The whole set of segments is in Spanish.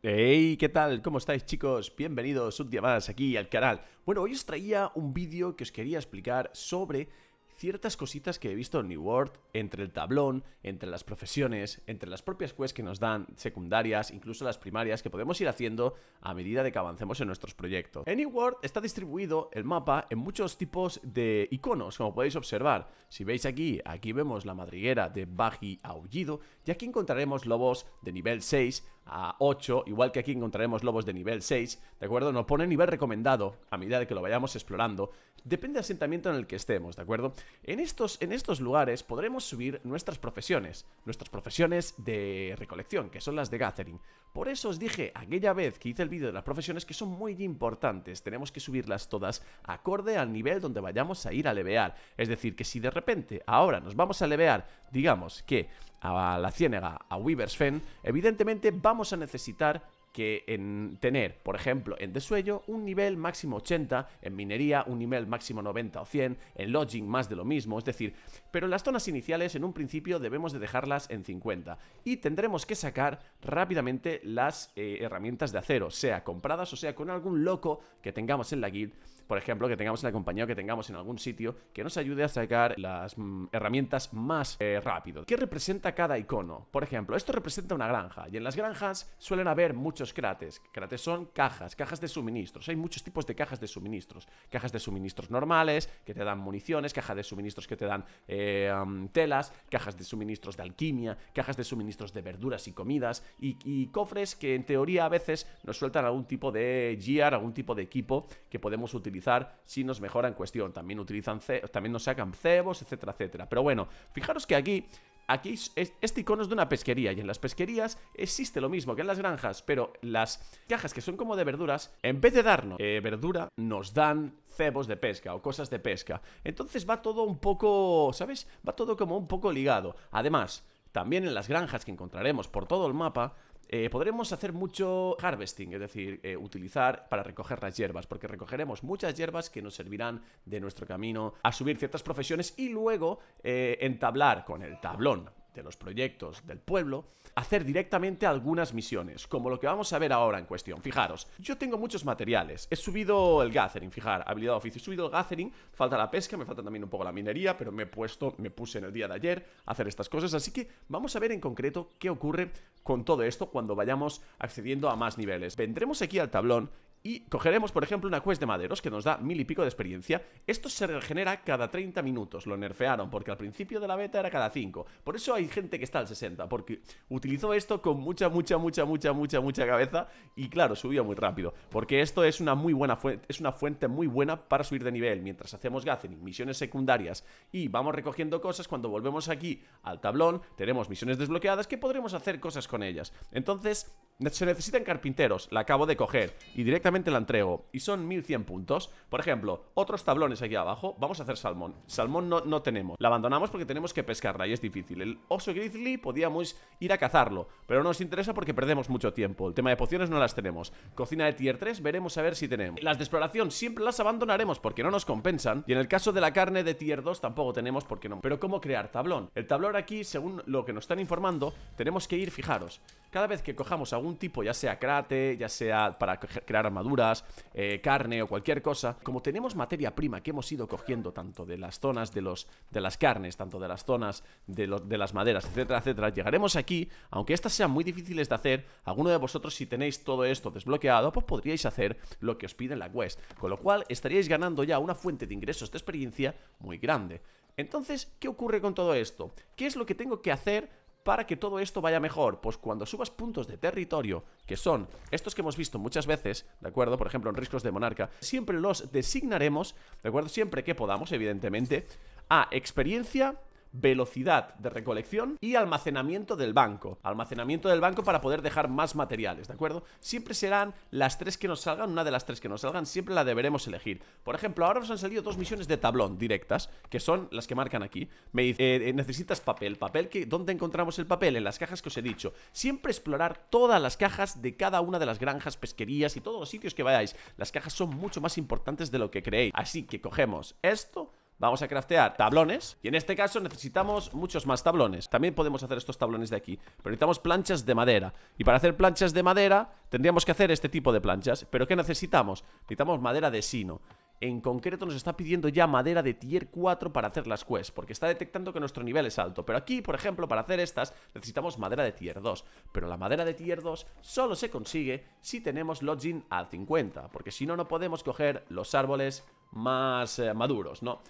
Hey, ¿qué tal? ¿Cómo estáis chicos? Bienvenidos un día más aquí al canal. Bueno, hoy os traía un vídeo que os quería explicar sobre ciertas cositas que he visto en New World, entre el tablón, entre las profesiones, entre las propias quests que nos dan secundarias, incluso las primarias, que podemos ir haciendo a medida de que avancemos en nuestros proyectos. En New World está distribuido el mapa en muchos tipos de iconos, como podéis observar. Si veis aquí, aquí vemos la madriguera de Baji Aullido, y aquí encontraremos lobos de nivel 6, a 8, igual que aquí encontraremos lobos de nivel 6, ¿de acuerdo? Nos pone nivel recomendado a medida de que lo vayamos explorando. Depende del asentamiento en el que estemos, ¿de acuerdo? En estos, en estos lugares podremos subir nuestras profesiones, nuestras profesiones de recolección, que son las de gathering. Por eso os dije aquella vez que hice el vídeo de las profesiones que son muy importantes, tenemos que subirlas todas acorde al nivel donde vayamos a ir a levear. Es decir, que si de repente ahora nos vamos a levear, digamos que a la Ciénega, a Weaver's Fen, evidentemente vamos a necesitar que en tener, por ejemplo, en desuello un nivel máximo 80, en minería un nivel máximo 90 o 100, en lodging más de lo mismo, es decir, pero en las zonas iniciales en un principio debemos de dejarlas en 50 y tendremos que sacar rápidamente las eh, herramientas de acero, sea compradas o sea con algún loco que tengamos en la guild, por ejemplo, que tengamos en la compañía o que tengamos en algún sitio que nos ayude a sacar las mm, herramientas más eh, rápido. ¿Qué representa cada icono? Por ejemplo, esto representa una granja y en las granjas suelen haber muchos crates. Crates son cajas, cajas de suministros. Hay muchos tipos de cajas de suministros. Cajas de suministros normales, que te dan municiones, cajas de suministros que te dan eh, telas, cajas de suministros de alquimia, cajas de suministros de verduras y comidas, y, y cofres que en teoría a veces nos sueltan algún tipo de gear, algún tipo de equipo que podemos utilizar si nos mejora en cuestión. También utilizan también nos sacan cebos, etcétera, etcétera. Pero bueno, fijaros que aquí Aquí este icono es de una pesquería y en las pesquerías existe lo mismo que en las granjas, pero las cajas que son como de verduras, en vez de darnos eh, verdura, nos dan cebos de pesca o cosas de pesca. Entonces va todo un poco, ¿sabes? Va todo como un poco ligado. Además, también en las granjas que encontraremos por todo el mapa, eh, podremos hacer mucho harvesting, es decir, eh, utilizar para recoger las hierbas, porque recogeremos muchas hierbas que nos servirán de nuestro camino a subir ciertas profesiones y luego eh, entablar con el tablón de los proyectos del pueblo, hacer directamente algunas misiones, como lo que vamos a ver ahora en cuestión. Fijaros, yo tengo muchos materiales. He subido el gathering, fijar, habilidad de oficio. He subido el gathering, falta la pesca, me falta también un poco la minería, pero me he puesto, me puse en el día de ayer a hacer estas cosas. Así que vamos a ver en concreto qué ocurre con todo esto cuando vayamos accediendo a más niveles. Vendremos aquí al tablón y cogeremos, por ejemplo, una quest de maderos que nos da mil y pico de experiencia. Esto se regenera cada 30 minutos. Lo nerfearon porque al principio de la beta era cada 5. Por eso hay gente que está al 60, porque utilizó esto con mucha, mucha, mucha, mucha, mucha, mucha cabeza. Y claro, subió muy rápido. Porque esto es una muy buena fuente, es una fuente muy buena para subir de nivel. Mientras hacemos Gathering, misiones secundarias y vamos recogiendo cosas, cuando volvemos aquí al tablón, tenemos misiones desbloqueadas que podremos hacer cosas con ellas. Entonces, se necesitan carpinteros, la acabo de coger Y directamente la entrego Y son 1100 puntos Por ejemplo, otros tablones aquí abajo Vamos a hacer salmón Salmón no, no tenemos La abandonamos porque tenemos que pescarla y es difícil El oso grizzly podíamos ir a cazarlo Pero no nos interesa porque perdemos mucho tiempo El tema de pociones no las tenemos Cocina de tier 3 veremos a ver si tenemos Las de exploración siempre las abandonaremos porque no nos compensan Y en el caso de la carne de tier 2 tampoco tenemos porque no Pero ¿cómo crear tablón? El tablón aquí, según lo que nos están informando Tenemos que ir, fijaros Cada vez que cojamos algún un tipo, ya sea crate, ya sea para crear armaduras, eh, carne o cualquier cosa, como tenemos materia prima que hemos ido cogiendo tanto de las zonas de, los, de las carnes, tanto de las zonas de, de las maderas, etcétera, etcétera, llegaremos aquí, aunque estas sean muy difíciles de hacer, alguno de vosotros si tenéis todo esto desbloqueado, pues podríais hacer lo que os pide la quest, con lo cual estaríais ganando ya una fuente de ingresos de experiencia muy grande. Entonces, ¿qué ocurre con todo esto? ¿Qué es lo que tengo que hacer para que todo esto vaya mejor? Pues cuando subas puntos de territorio, que son estos que hemos visto muchas veces, ¿de acuerdo? Por ejemplo, en Riscos de Monarca, siempre los designaremos, ¿de acuerdo? Siempre que podamos, evidentemente, a experiencia velocidad de recolección y almacenamiento del banco. Almacenamiento del banco para poder dejar más materiales, ¿de acuerdo? Siempre serán las tres que nos salgan, una de las tres que nos salgan, siempre la deberemos elegir. Por ejemplo, ahora nos han salido dos misiones de tablón directas, que son las que marcan aquí. Me dice, eh, eh, necesitas papel, papel que, ¿dónde encontramos el papel? En las cajas que os he dicho. Siempre explorar todas las cajas de cada una de las granjas, pesquerías y todos los sitios que vayáis. Las cajas son mucho más importantes de lo que creéis. Así que cogemos esto Vamos a craftear tablones Y en este caso necesitamos muchos más tablones También podemos hacer estos tablones de aquí Pero necesitamos planchas de madera Y para hacer planchas de madera tendríamos que hacer este tipo de planchas ¿Pero qué necesitamos? Necesitamos madera de sino en concreto nos está pidiendo ya madera de tier 4 para hacer las quests, porque está detectando que nuestro nivel es alto. Pero aquí, por ejemplo, para hacer estas necesitamos madera de tier 2. Pero la madera de tier 2 solo se consigue si tenemos lodging al 50, porque si no, no podemos coger los árboles más eh, maduros, ¿no?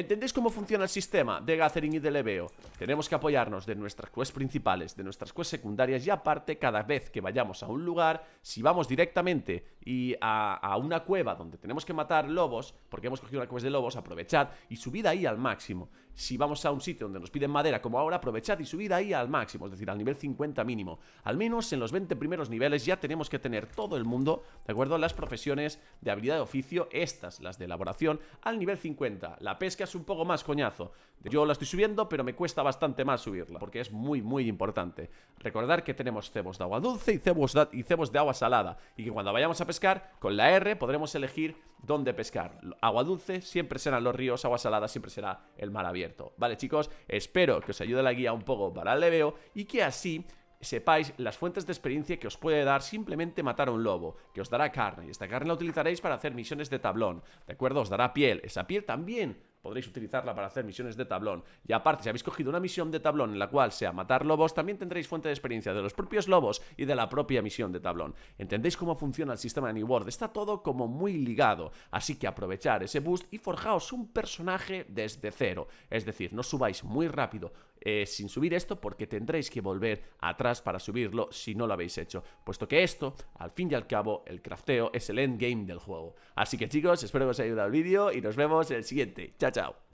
¿Entendéis cómo funciona el sistema de Gathering y de Leveo? Tenemos que apoyarnos de nuestras quests principales, de nuestras quests secundarias y aparte, cada vez que vayamos a un lugar, si vamos directamente y a, una cueva donde tenemos que matar lobos, porque hemos cogido una quest de lobos, aprovechad y subid ahí al máximo. Si vamos a un sitio donde nos piden madera como ahora, aprovechad y subid ahí al máximo, es decir, al nivel 50 mínimo. Al menos en los 20 primeros niveles ya tenemos que tener todo el mundo, ¿de acuerdo? Las profesiones de habilidad de oficio, estas, las de elaboración, al nivel 50. La pesca un poco más coñazo. Yo la estoy subiendo, pero me cuesta bastante más subirla, porque es muy, muy importante. Recordar que tenemos cebos de agua dulce y cebos de, y cebos de agua salada, y que cuando vayamos a pescar, con la R podremos elegir dónde pescar. Agua dulce siempre serán los ríos, agua salada siempre será el mar abierto. Vale, chicos, espero que os ayude la guía un poco para el leveo y que así sepáis las fuentes de experiencia que os puede dar simplemente matar a un lobo, que os dará carne, y esta carne la utilizaréis para hacer misiones de tablón, ¿de acuerdo? Os dará piel, esa piel también podréis utilizarla para hacer misiones de tablón. Y aparte, si habéis cogido una misión de tablón en la cual sea matar lobos, también tendréis fuente de experiencia de los propios lobos y de la propia misión de tablón. ¿Entendéis cómo funciona el sistema de New World? Está todo como muy ligado, así que aprovechar ese boost y forjaos un personaje desde cero. Es decir, no subáis muy rápido, eh, sin subir esto porque tendréis que volver atrás para subirlo si no lo habéis hecho, puesto que esto, al fin y al cabo, el crafteo es el endgame del juego. Así que chicos, espero que os haya ayudado el vídeo y nos vemos en el siguiente. Chao, chao.